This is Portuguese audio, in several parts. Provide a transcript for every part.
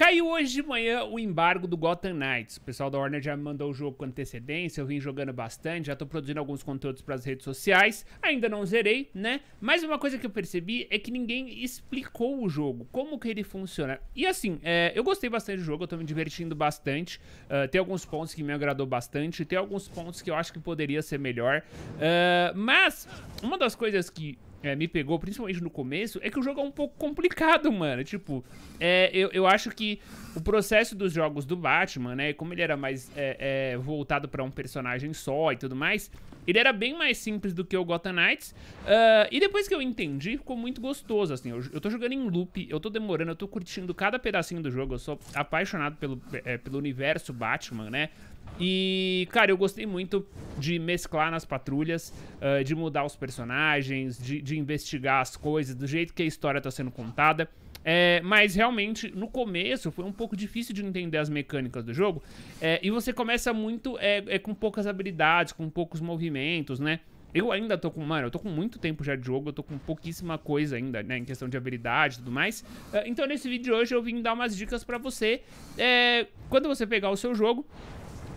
Caiu hoje de manhã o embargo do Gotham Knights. O pessoal da Warner já me mandou o jogo com antecedência, eu vim jogando bastante, já tô produzindo alguns conteúdos para as redes sociais. Ainda não zerei, né? Mas uma coisa que eu percebi é que ninguém explicou o jogo, como que ele funciona. E assim, é, eu gostei bastante do jogo, eu tô me divertindo bastante. Uh, tem alguns pontos que me agradou bastante, tem alguns pontos que eu acho que poderia ser melhor. Uh, mas uma das coisas que é, me pegou, principalmente no começo, é que o jogo é um pouco complicado, mano. Tipo, é, eu, eu acho que o processo dos jogos do Batman, né? Como ele era mais é, é voltado para um personagem só e tudo mais, ele era bem mais simples do que o Gotham Knights. Uh, e depois que eu entendi, ficou muito gostoso, assim. Eu, eu tô jogando em loop, eu tô demorando, eu tô curtindo cada pedacinho do jogo. Eu sou apaixonado pelo, é, pelo universo Batman, né? E, cara, eu gostei muito de mesclar nas patrulhas, uh, de mudar os personagens, de, de investigar as coisas, do jeito que a história tá sendo contada. É, mas realmente, no começo, foi um pouco difícil de entender as mecânicas do jogo. É, e você começa muito é, é, com poucas habilidades, com poucos movimentos, né? Eu ainda tô com. Mano, eu tô com muito tempo já de jogo, eu tô com pouquíssima coisa ainda, né? Em questão de habilidade e tudo mais. É, então, nesse vídeo de hoje, eu vim dar umas dicas para você. É, quando você pegar o seu jogo,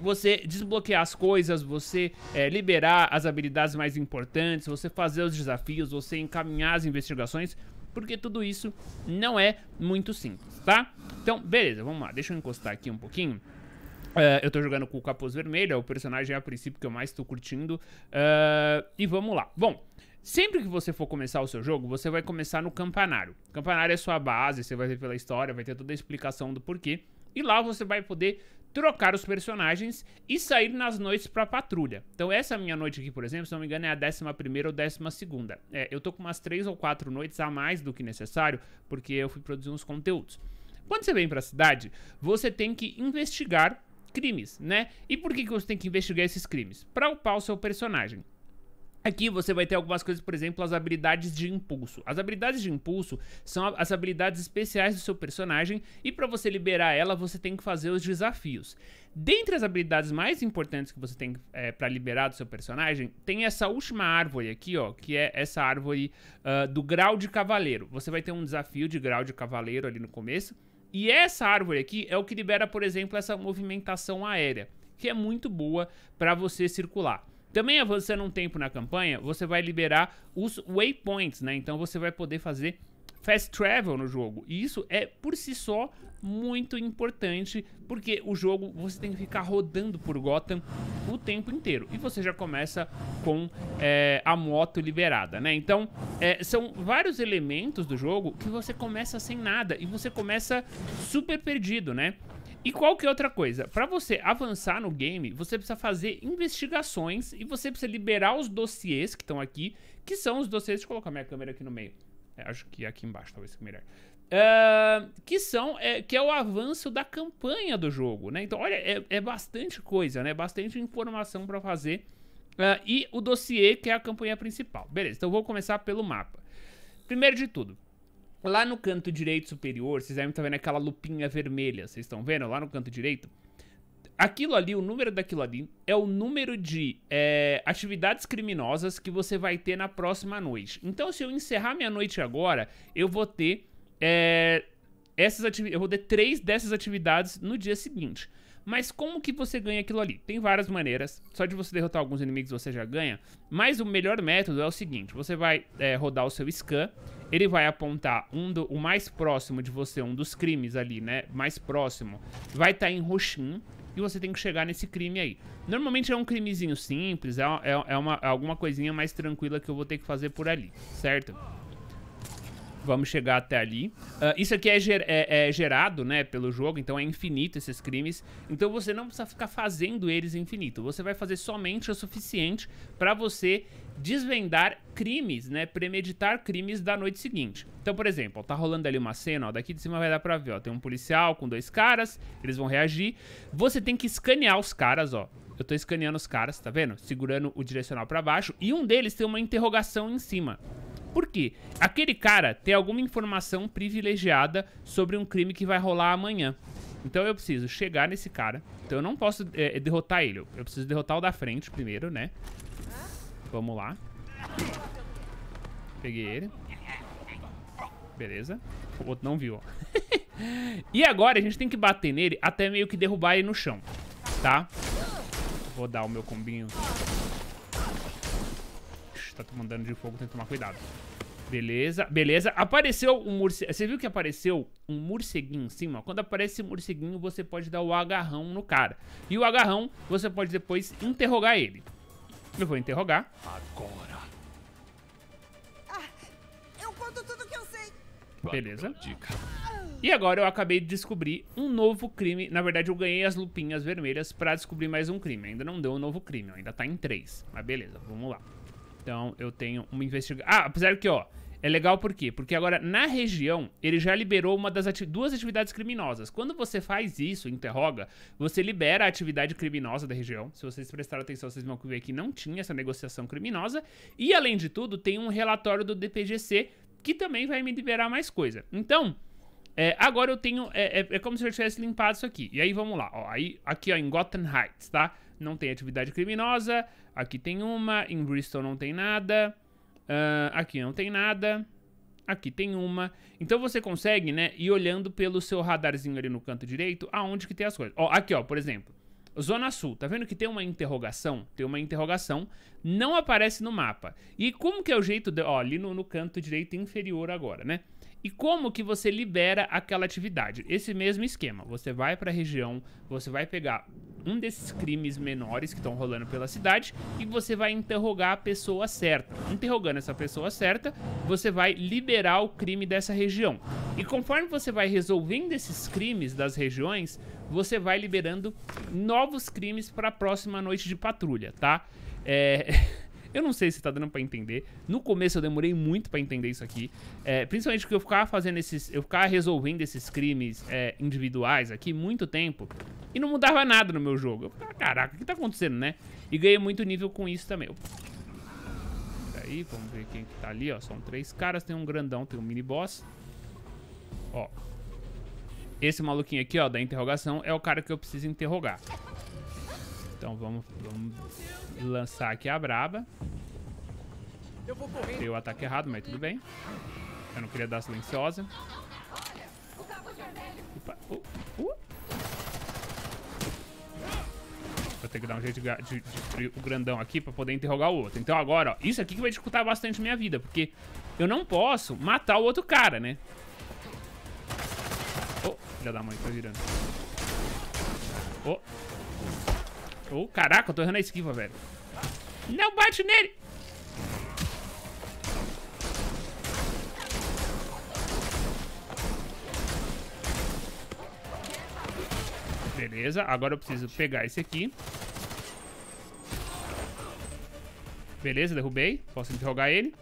você desbloquear as coisas, você é, liberar as habilidades mais importantes, você fazer os desafios, você encaminhar as investigações porque tudo isso não é muito simples, tá? Então, beleza, vamos lá. Deixa eu encostar aqui um pouquinho. Uh, eu tô jogando com o Capuz Vermelho, é o personagem a princípio que eu mais tô curtindo. Uh, e vamos lá. Bom, sempre que você for começar o seu jogo, você vai começar no Campanário. Campanário é sua base, você vai ver pela história, vai ter toda a explicação do porquê. E lá você vai poder trocar os personagens e sair nas noites pra patrulha. Então essa minha noite aqui, por exemplo, se não me engano é a 11 ou 12ª. É, eu tô com umas 3 ou 4 noites a mais do que necessário, porque eu fui produzir uns conteúdos. Quando você vem pra cidade, você tem que investigar crimes, né? E por que, que você tem que investigar esses crimes? Pra upar o seu personagem. Aqui você vai ter algumas coisas, por exemplo, as habilidades de impulso. As habilidades de impulso são as habilidades especiais do seu personagem e para você liberar ela você tem que fazer os desafios. Dentre as habilidades mais importantes que você tem é, para liberar do seu personagem, tem essa última árvore aqui, ó, que é essa árvore uh, do grau de cavaleiro. Você vai ter um desafio de grau de cavaleiro ali no começo e essa árvore aqui é o que libera, por exemplo, essa movimentação aérea, que é muito boa para você circular. Também avançando um tempo na campanha, você vai liberar os waypoints, né? Então você vai poder fazer fast travel no jogo. E isso é, por si só, muito importante, porque o jogo você tem que ficar rodando por Gotham o tempo inteiro. E você já começa com é, a moto liberada, né? Então, é, são vários elementos do jogo que você começa sem nada e você começa super perdido, né? E qualquer é outra coisa, para você avançar no game, você precisa fazer investigações e você precisa liberar os dossiês que estão aqui, que são os dossiês... Deixa eu colocar minha câmera aqui no meio é, acho que aqui embaixo, talvez seja melhor. Uh, que são é, que é o avanço da campanha do jogo, né? Então, olha, é, é bastante coisa, né? Bastante informação para fazer. Uh, e o dossiê, que é a campanha principal. Beleza, então vou começar pelo mapa. Primeiro de tudo, lá no canto direito superior, vocês devem estar vendo aquela lupinha vermelha, vocês estão vendo lá no canto direito? aquilo ali, o número daquilo ali, é o número de é, atividades criminosas que você vai ter na próxima noite. Então, se eu encerrar minha noite agora, eu vou ter. É, essas atividades. Eu vou ter três dessas atividades no dia seguinte. Mas como que você ganha aquilo ali? Tem várias maneiras. Só de você derrotar alguns inimigos você já ganha. Mas o melhor método é o seguinte: você vai é, rodar o seu scan, ele vai apontar um do, o mais próximo de você, um dos crimes ali, né? Mais próximo, vai estar tá em roxinho e você tem que chegar nesse crime aí. Normalmente é um crimezinho simples, é, é, é, uma, é alguma coisinha mais tranquila que eu vou ter que fazer por ali, certo? Vamos chegar até ali. Uh, isso aqui é, ger é, é, gerado, né, pelo jogo, então é infinito esses crimes. Então você não precisa ficar fazendo eles infinito. Você vai fazer somente o suficiente para você desvendar crimes, né, premeditar crimes da noite seguinte. Então, por exemplo, ó, tá rolando ali uma cena, ó, daqui de cima vai dar pra ver, ó, tem um policial com dois caras, eles vão reagir. Você tem que escanear os caras, ó, eu tô escaneando os caras, tá vendo? Segurando o direcional para baixo. E um deles tem uma interrogação em cima. Por quê? Aquele cara tem alguma informação privilegiada sobre um crime que vai rolar amanhã. Então eu preciso chegar nesse cara. Então eu não posso é, é derrotar ele. Eu preciso derrotar o da frente primeiro, né? Vamos lá. Peguei ele. Beleza. O outro não viu, ó. e agora a gente tem que bater nele até meio que derrubar ele no chão, tá? Vou dar o meu combinho tá tomando dano de fogo, tem que tomar cuidado. Beleza, beleza. Apareceu um morceguinho. Você viu que apareceu um morceguinho em cima? Quando aparece morceguinho, você pode dar o agarrão no cara. E o agarrão, você pode depois interrogar ele. Eu vou interrogar. Agora. Ah, eu conto tudo que eu sei. Beleza. Dica. E agora eu acabei de descobrir um novo crime. Na verdade, eu ganhei as lupinhas vermelhas pra descobrir mais um crime. Ainda não deu um novo crime, ainda tá em três. Mas beleza, vamos lá. Então eu tenho uma investigação. Ah, apesar que, ó, é legal por quê? Porque agora na região ele já liberou uma das ati duas atividades criminosas. Quando você faz isso, interroga, você libera a atividade criminosa da região. Se vocês prestaram atenção, vocês vão ver que não tinha essa negociação criminosa. E além de tudo, tem um relatório do DPGC que também vai me liberar mais coisa. Então, é, agora eu tenho. É, é, é, como se eu tivesse limpado isso aqui. E aí vamos lá. Ó, aí, aqui ó, em Gotham Heights, tá? não tem atividade criminosa. Aqui tem uma. Em Bristol não tem nada. Uh, aqui não tem nada. Aqui tem uma. Então você consegue, né, ir olhando pelo seu radarzinho ali no canto direito aonde que tem as coisas. Ó, aqui, ó, por exemplo. Zona Sul, tá vendo que tem uma interrogação? Tem uma interrogação, não aparece no mapa. E como que é o jeito... De... Ó, ali no, no canto direito inferior agora, né? E como que você libera aquela atividade? Esse mesmo esquema. Você vai para a região, você vai pegar um desses crimes menores que estão rolando pela cidade e você vai interrogar a pessoa certa. Interrogando essa pessoa certa, você vai liberar o crime dessa região. E conforme você vai resolvendo esses crimes das regiões, você vai liberando novos crimes para a próxima noite de patrulha, tá? É. Eu não sei se tá dando pra entender. No começo eu demorei muito pra entender isso aqui. É, principalmente porque eu ficava fazendo esses... Eu ficava resolvendo esses crimes é, individuais aqui muito tempo. E não mudava nada no meu jogo. Eu ficava, ah, caraca, o que tá acontecendo, né? E ganhei muito nível com isso também. Peraí, vamos ver quem que tá ali, ó. São três caras, tem um grandão, tem um mini boss. Ó. Esse maluquinho aqui, ó, da interrogação, é o cara que eu preciso interrogar. Então vamos, vamos lançar aqui a braba. Eu vou correr. Dei o ataque errado, mas tudo bem. Eu não queria dar silenciosa. Opa. Uh, uh. Vou ter que dar um jeito de, de, de, de, o grandão aqui pra poder interrogar o outro. Então agora, ó, isso aqui que vai dificultar bastante minha vida, porque eu não posso matar o outro cara, né? Oh, filha da mãe, tá virando. Oh. Ô, oh, caraca, eu tô errando a esquiva, velho. Não bate nele! Beleza, agora eu preciso pegar esse aqui. Beleza, derrubei. Posso interrogar ele.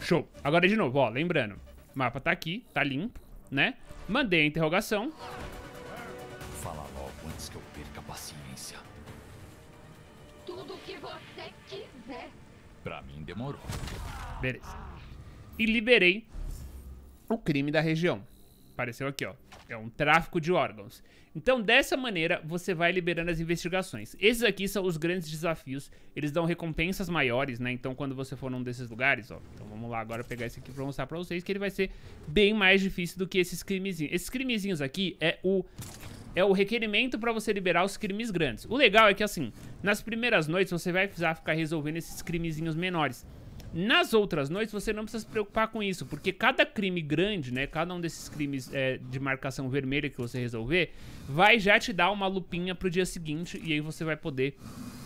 Show. Agora de novo, ó, lembrando. O mapa tá aqui, tá limpo, né? Mandei a interrogação. Demorou. Beleza. E liberei o crime da região. Apareceu aqui, ó. É um tráfico de órgãos. Então, dessa maneira, você vai liberando as investigações. Esses aqui são os grandes desafios. Eles dão recompensas maiores, né? Então, quando você for num desses lugares, ó. Então, vamos lá agora pegar esse aqui pra mostrar pra vocês que ele vai ser bem mais difícil do que esses crimezinhos. Esses crimezinhos aqui é o é o requerimento para você liberar os crimes grandes. O legal é que, assim, nas primeiras noites você vai precisar ficar resolvendo esses crimezinhos menores. Nas outras noites você não precisa se preocupar com isso, porque cada crime grande, né, cada um desses crimes é, de marcação vermelha que você resolver, vai já te dar uma lupinha pro dia seguinte e aí você vai poder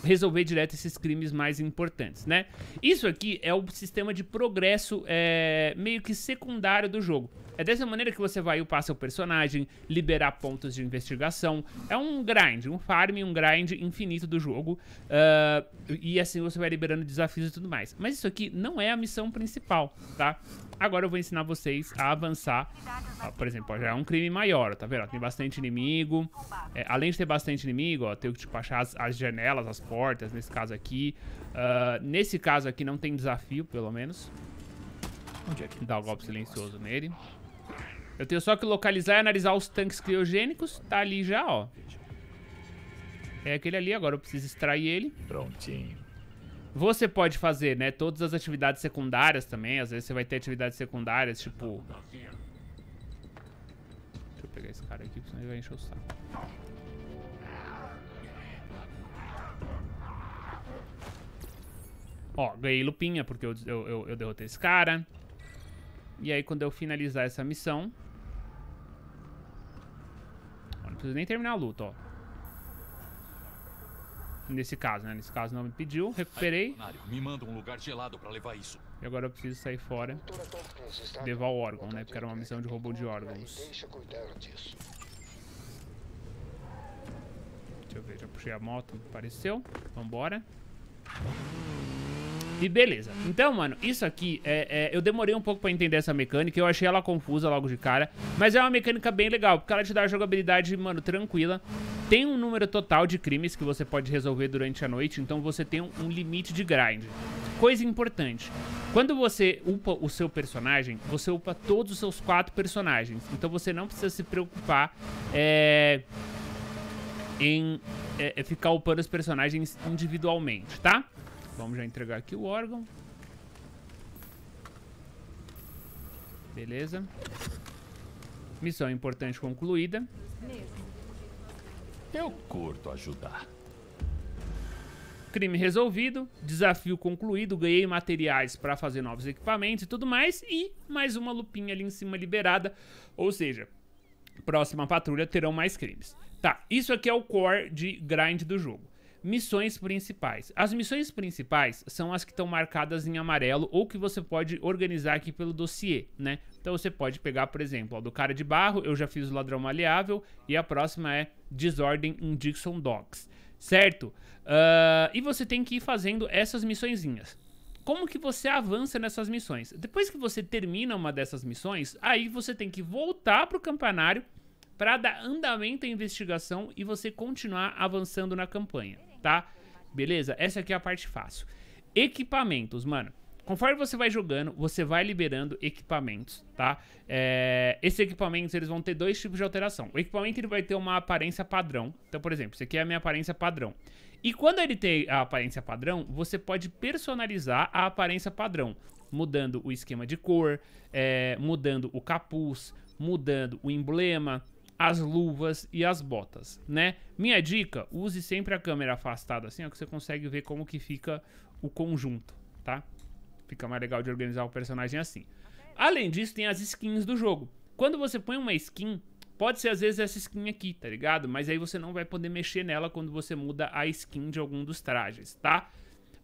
resolver direto esses crimes mais importantes, né? Isso aqui é o sistema de progresso é, meio que secundário do jogo. É dessa maneira que você vai upar seu personagem, liberar pontos de investigação. É um grind, um farm, um grind infinito do jogo. Uh, e assim você vai liberando desafios e tudo mais. Mas isso aqui não é a missão principal, tá? Agora eu vou ensinar vocês a avançar. Ó, ah, por exemplo, ó, já é um crime maior, tá vendo? Tem bastante inimigo. É, além de ter bastante inimigo, ó, tem que tipo, achar as, as janelas, as portas, nesse caso aqui. Uh, nesse caso aqui não tem desafio, pelo menos. Onde é que dá o golpe silencioso nele. Eu tenho só que localizar e analisar os tanques criogênicos. Tá ali já, ó. É aquele ali, agora eu preciso extrair ele. Prontinho. Você pode fazer, né, todas as atividades secundárias também. Às vezes você vai ter atividades secundárias, tipo... Deixa eu pegar esse cara aqui, senão ele vai encher o saco. Ó, ganhei lupinha porque eu, eu, eu, eu derrotei esse cara. E aí, quando eu finalizar essa missão, preciso nem terminar a luta, ó. Nesse caso, né? Nesse caso não me pediu. Recuperei. Me manda um lugar gelado para levar isso. E agora eu preciso sair fora. Levar o órgão, né? Porque era uma missão de robô de órgãos. Deixa eu ver, já puxei a moto, apareceu. Vambora. E beleza. Então, mano, isso aqui, é, é, eu demorei um pouco pra entender essa mecânica, eu achei ela confusa logo de cara, mas é uma mecânica bem legal, porque ela te dá jogabilidade, mano, tranquila. Tem um número total de crimes que você pode resolver durante a noite, então você tem um, um limite de grind. Coisa importante, quando você upa o seu personagem, você upa todos os seus quatro personagens, então você não precisa se preocupar, é em é, é ficar upando os personagens individualmente, tá? Vamos já entregar aqui o órgão. Beleza. Missão importante concluída. Eu curto ajudar. Crime resolvido, desafio concluído, ganhei materiais para fazer novos equipamentos e tudo mais. E mais uma lupinha ali em cima liberada. Ou seja, próxima patrulha terão mais crimes. Tá, isso aqui é o core de grind do jogo missões principais. As missões principais são as que estão marcadas em amarelo ou que você pode organizar aqui pelo dossiê, né? Então você pode pegar, por exemplo, a do cara de barro, eu já fiz o ladrão maleável e a próxima é desordem em Dixon Docks, certo? Uh, e você tem que ir fazendo essas missõezinhas. Como que você avança nessas missões? Depois que você termina uma dessas missões, aí você tem que voltar para o campanário para dar andamento à investigação e você continuar avançando na campanha tá? Beleza? Essa aqui é a parte fácil. Equipamentos, mano. Conforme você vai jogando, você vai liberando equipamentos, tá? É, esses equipamentos, eles vão ter dois tipos de alteração. O equipamento, ele vai ter uma aparência padrão. Então, por exemplo, isso aqui é a minha aparência padrão. E quando ele tem a aparência padrão, você pode personalizar a aparência padrão. Mudando o esquema de cor, é, mudando o capuz, mudando o emblema, as luvas e as botas, né? Minha dica, use sempre a câmera afastada assim, ó, que você consegue ver como que fica o conjunto, tá? Fica mais legal de organizar o personagem assim. Além disso, tem as skins do jogo. Quando você põe uma skin, Pode ser às vezes essa skin aqui, tá ligado? Mas aí você não vai poder mexer nela quando você muda a skin de algum dos trajes, tá?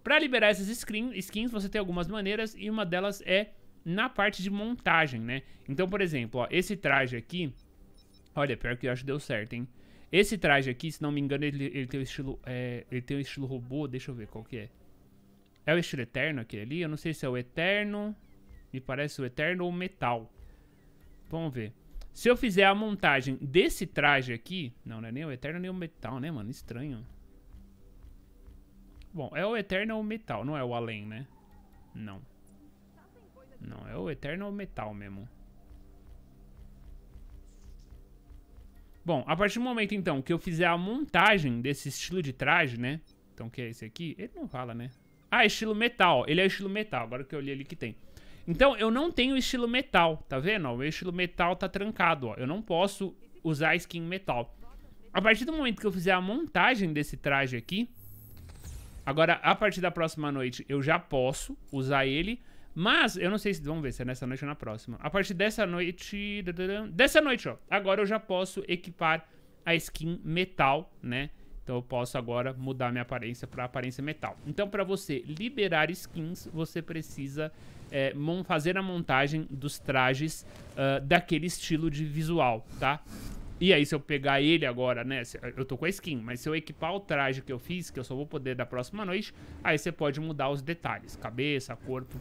Pra liberar essas skins, você tem algumas maneiras e uma delas é na parte de montagem, né? Então, por exemplo, ó, esse traje aqui, Olha, pior que eu acho que deu certo, hein? Esse traje aqui, se não me engano, ele, ele tem o estilo... É, ele tem o estilo robô, deixa eu ver qual que é. É o estilo eterno aquele ali? Eu não sei se é o eterno... Me parece o eterno ou metal. Vamos ver. Se eu fizer a montagem desse traje aqui... Não, não é nem o eterno nem o metal, né, mano? Estranho. Bom, é o eterno ou o metal, não é o além, né? Não. Não, é o eterno ou o metal mesmo. Bom, a partir do momento, então, que eu fizer a montagem desse estilo de traje, né? Então, que é esse aqui? Ele não fala, né? Ah, é estilo metal. Ele é estilo metal, agora que eu li ali que tem. Então, eu não tenho estilo metal, tá vendo? O estilo metal tá trancado, ó. Eu não posso usar skin metal. A partir do momento que eu fizer a montagem desse traje aqui... Agora, a partir da próxima noite, eu já posso usar ele... Mas, eu não sei se vamos ver se é nessa noite ou na próxima. A partir dessa noite. Dessa noite, ó. Agora eu já posso equipar a skin metal, né? Então eu posso agora mudar minha aparência para aparência metal. Então, para você liberar skins, você precisa é, fazer a montagem dos trajes uh, daquele estilo de visual, tá? E aí, se eu pegar ele agora, né? Eu tô com a skin, mas se eu equipar o traje que eu fiz, que eu só vou poder da próxima noite, aí você pode mudar os detalhes: cabeça, corpo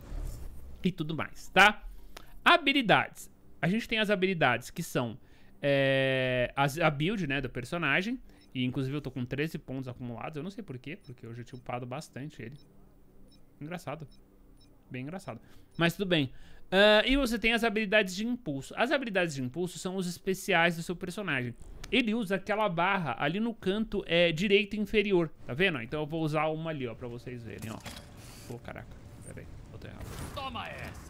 e tudo mais, tá? Habilidades. A gente tem as habilidades que são é, as, a build, né, do personagem. E inclusive eu tô com 13 pontos acumulados. Eu não sei porquê, porque eu já tinha upado bastante ele. Engraçado. Bem engraçado. Mas tudo bem. Uh, e você tem as habilidades de impulso. As habilidades de impulso são os especiais do seu personagem. Ele usa aquela barra ali no canto é, direito inferior. Tá vendo? Então eu vou usar uma ali, ó, pra vocês verem, ó. Pô, caraca terra. Toma essa!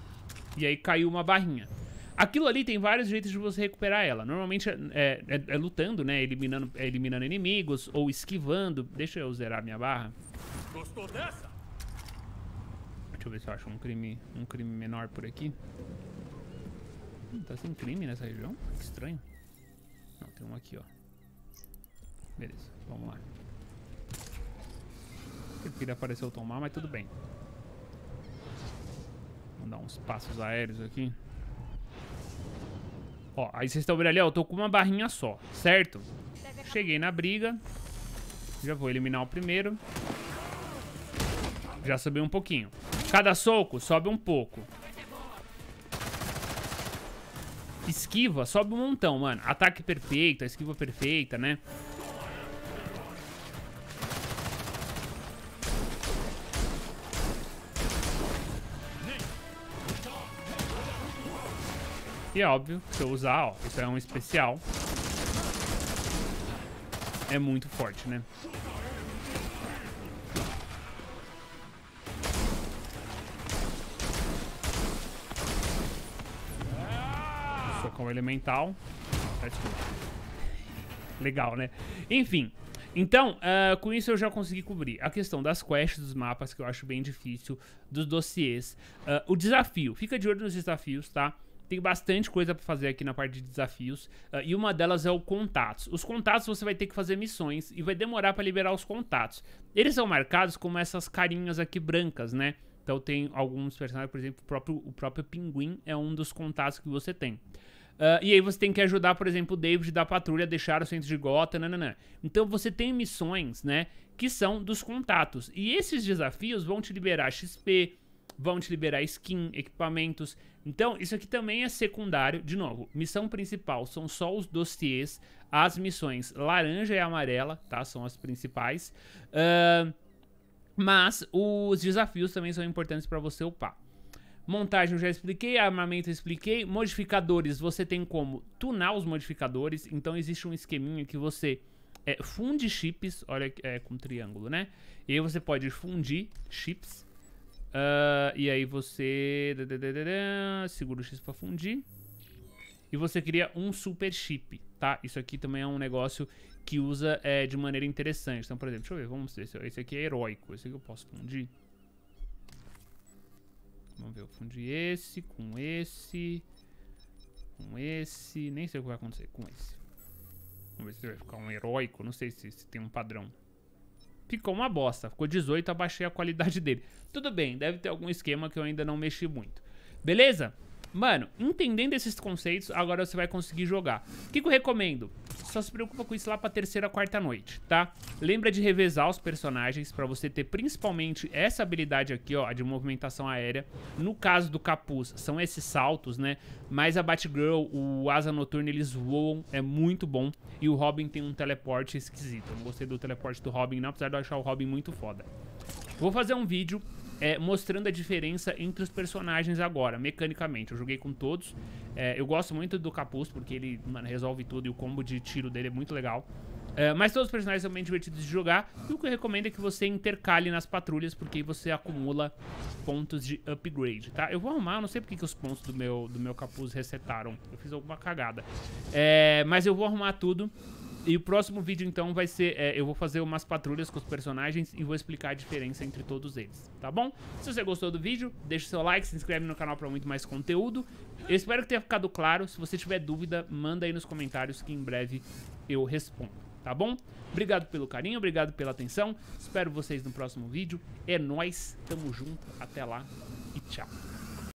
E aí caiu uma barrinha. Aquilo ali tem vários jeitos de você recuperar ela. Normalmente é, é, é lutando, né? Eliminando, é eliminando inimigos ou esquivando. Deixa eu zerar minha barra. Gostou dessa? Deixa eu ver se eu acho um crime, um crime menor por aqui. Hum, tá sem crime nessa região? Que estranho. Não, tem um aqui, ó. Beleza, vamos lá. Ele queria aparecer o Tomar, mas tudo bem. Vamos dar uns passos aéreos aqui. Ó, aí vocês estão vendo ali, ó, eu tô com uma barrinha só, certo? Cheguei na briga. Já vou eliminar o primeiro. Já subiu um pouquinho. Cada soco sobe um pouco. Esquiva sobe um montão, mano. Ataque perfeito, esquiva perfeita, né? E é óbvio, que se eu usar, ó, isso é um especial. É muito forte, né? Socão elemental. Tá Legal, né? Enfim, então, uh, com isso eu já consegui cobrir a questão das quests, dos mapas, que eu acho bem difícil, dos dossiês. Uh, o desafio, fica de olho nos desafios, tá? tem bastante coisa para fazer aqui na parte de desafios. Uh, e uma delas é o contatos. Os contatos você vai ter que fazer missões e vai demorar para liberar os contatos. Eles são marcados como essas carinhas aqui brancas, né? Então tem alguns personagens, por exemplo, o próprio, o próprio pinguim é um dos contatos que você tem. Uh, e aí você tem que ajudar, por exemplo, o David da patrulha a deixar o centro de Gota, nananã. Então você tem missões, né, que são dos contatos. E esses desafios vão te liberar XP, vão te liberar skin, equipamentos. Então, isso aqui também é secundário. De novo, missão principal são só os dossiês, as missões laranja e amarela, tá? São as principais. Uh, mas os desafios também são importantes para você upar. Montagem eu já expliquei, armamento eu expliquei. Modificadores, você tem como tunar os modificadores. Então, existe um esqueminha que você é, funde chips, olha é, com triângulo, né? E aí você pode fundir chips Uh, e aí você... Segura o X pra fundir. E você cria um super chip, tá? Isso aqui também é um negócio que usa é, de maneira interessante. Então, por exemplo, deixa eu ver, vamos ver. se Esse aqui é heróico. Esse aqui eu posso fundir. Vamos ver, eu fundi esse com esse. Com esse. Nem sei o que vai acontecer com esse. Vamos ver se vai ficar um heróico. Não sei se, se tem um padrão ficou uma bosta. Ficou 18, abaixei a qualidade dele. Tudo bem, deve ter algum esquema que eu ainda não mexi muito. Beleza? Mano, entendendo esses conceitos, agora você vai conseguir jogar. O que, que eu recomendo? Só se preocupa com isso lá pra terceira, quarta noite, tá? Lembra de revezar os personagens pra você ter principalmente essa habilidade aqui, ó, a de movimentação aérea. No caso do capuz, são esses saltos, né? Mas a Batgirl, o Asa Noturna, eles voam, é muito bom. E o Robin tem um teleporte esquisito. Eu não gostei do teleporte do Robin, não, apesar de eu achar o Robin muito foda. Vou fazer um vídeo é, mostrando a diferença entre os personagens agora, mecanicamente. Eu joguei com todos. É, eu gosto muito do Capuz, porque ele mano, resolve tudo e o combo de tiro dele é muito legal. É, mas todos os personagens são bem divertidos de jogar. E o que eu recomendo é que você intercale nas patrulhas, porque você acumula pontos de upgrade, tá? Eu vou arrumar, eu não sei porque que os pontos do meu, do meu capuz resetaram. Eu fiz alguma cagada. É, mas eu vou arrumar tudo e o próximo vídeo, então, vai ser... É, eu vou fazer umas patrulhas com os personagens e vou explicar a diferença entre todos eles, tá bom? Se você gostou do vídeo, deixa o seu like, se inscreve no canal para muito mais conteúdo. Eu espero que tenha ficado claro. Se você tiver dúvida, manda aí nos comentários que em breve eu respondo, tá bom? Obrigado pelo carinho, obrigado pela atenção. Espero vocês no próximo vídeo. É nóis, tamo junto, até lá e tchau.